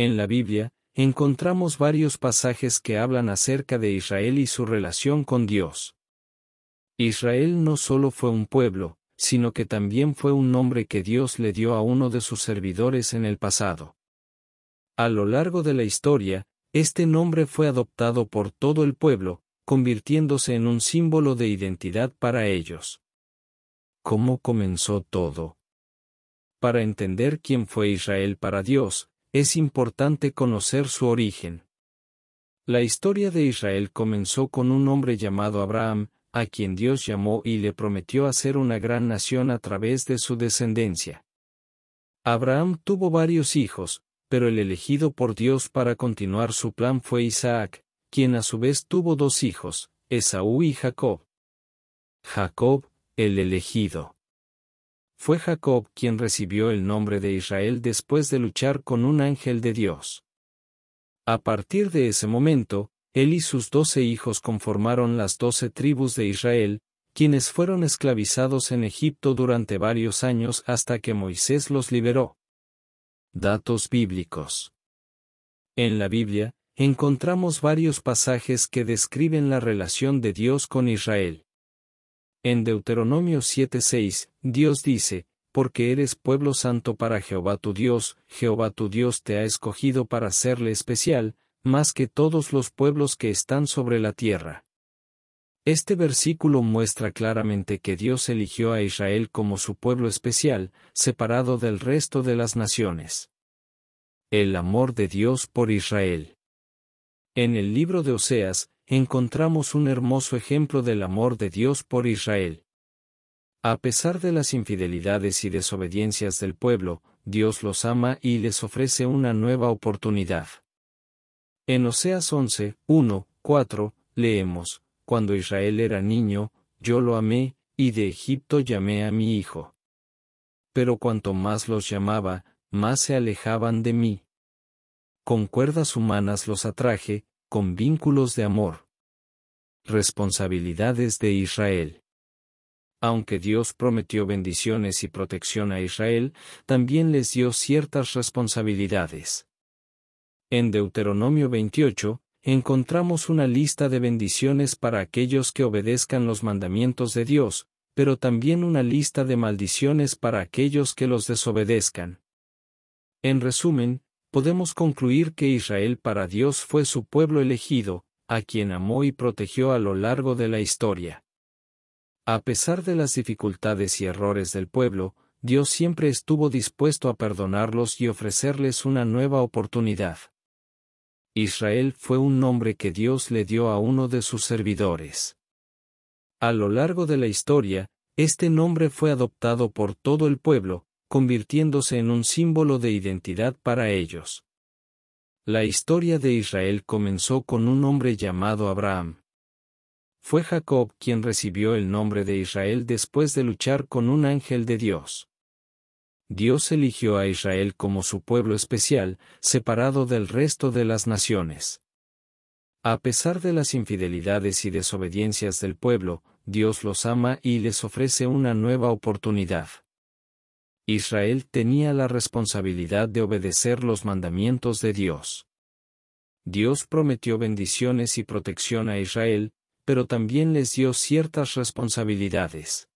En la Biblia, encontramos varios pasajes que hablan acerca de Israel y su relación con Dios. Israel no solo fue un pueblo, sino que también fue un nombre que Dios le dio a uno de sus servidores en el pasado. A lo largo de la historia, este nombre fue adoptado por todo el pueblo, convirtiéndose en un símbolo de identidad para ellos. ¿Cómo comenzó todo? Para entender quién fue Israel para Dios, es importante conocer su origen. La historia de Israel comenzó con un hombre llamado Abraham, a quien Dios llamó y le prometió hacer una gran nación a través de su descendencia. Abraham tuvo varios hijos, pero el elegido por Dios para continuar su plan fue Isaac, quien a su vez tuvo dos hijos, Esaú y Jacob. Jacob, el elegido. Fue Jacob quien recibió el nombre de Israel después de luchar con un ángel de Dios. A partir de ese momento, él y sus doce hijos conformaron las doce tribus de Israel, quienes fueron esclavizados en Egipto durante varios años hasta que Moisés los liberó. Datos bíblicos. En la Biblia, encontramos varios pasajes que describen la relación de Dios con Israel. En Deuteronomio 7:6, Dios dice, porque eres pueblo santo para Jehová tu Dios, Jehová tu Dios te ha escogido para serle especial, más que todos los pueblos que están sobre la tierra. Este versículo muestra claramente que Dios eligió a Israel como su pueblo especial, separado del resto de las naciones. El amor de Dios por Israel. En el libro de Oseas, encontramos un hermoso ejemplo del amor de Dios por Israel. A pesar de las infidelidades y desobediencias del pueblo, Dios los ama y les ofrece una nueva oportunidad. En Oseas 11, 1, 4, leemos, Cuando Israel era niño, yo lo amé, y de Egipto llamé a mi hijo. Pero cuanto más los llamaba, más se alejaban de mí. Con cuerdas humanas los atraje, con vínculos de amor. Responsabilidades de Israel. Aunque Dios prometió bendiciones y protección a Israel, también les dio ciertas responsabilidades. En Deuteronomio 28, encontramos una lista de bendiciones para aquellos que obedezcan los mandamientos de Dios, pero también una lista de maldiciones para aquellos que los desobedezcan. En resumen, podemos concluir que Israel para Dios fue su pueblo elegido, a quien amó y protegió a lo largo de la historia. A pesar de las dificultades y errores del pueblo, Dios siempre estuvo dispuesto a perdonarlos y ofrecerles una nueva oportunidad. Israel fue un nombre que Dios le dio a uno de sus servidores. A lo largo de la historia, este nombre fue adoptado por todo el pueblo, convirtiéndose en un símbolo de identidad para ellos. La historia de Israel comenzó con un hombre llamado Abraham. Fue Jacob quien recibió el nombre de Israel después de luchar con un ángel de Dios. Dios eligió a Israel como su pueblo especial, separado del resto de las naciones. A pesar de las infidelidades y desobediencias del pueblo, Dios los ama y les ofrece una nueva oportunidad. Israel tenía la responsabilidad de obedecer los mandamientos de Dios. Dios prometió bendiciones y protección a Israel, pero también les dio ciertas responsabilidades.